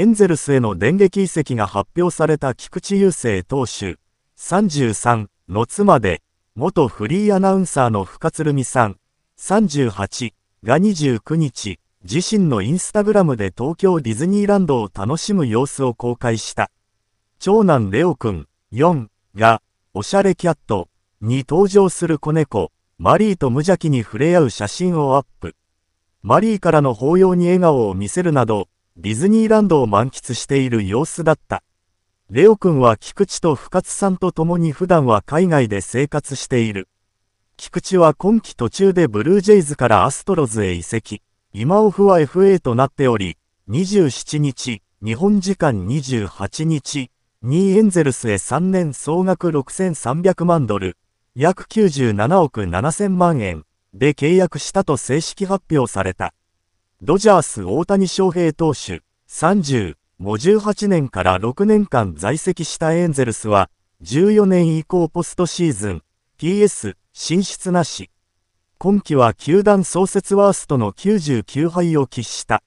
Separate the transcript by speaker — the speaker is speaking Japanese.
Speaker 1: エンゼルスへの電撃移籍が発表された菊池雄星投手、33の妻で、元フリーアナウンサーの深鶴美さん、38が29日、自身のインスタグラムで東京ディズニーランドを楽しむ様子を公開した。長男レオくん、4が、おしゃれキャットに登場する子猫、マリーと無邪気に触れ合う写真をアップ。マリーからの抱擁に笑顔を見せるなど、ディズニーランドを満喫している様子だった。レオ君は菊池と深津さんと共に普段は海外で生活している。菊池は今季途中でブルージェイズからアストロズへ移籍。今オフは FA となっており、27日、日本時間28日、2エンゼルスへ3年総額6300万ドル、約97億7000万円で契約したと正式発表された。ドジャース大谷翔平投手、30、58年から6年間在籍したエンゼルスは、14年以降ポストシーズン、PS、進出なし。今季は球団創設ワーストの99敗を喫した。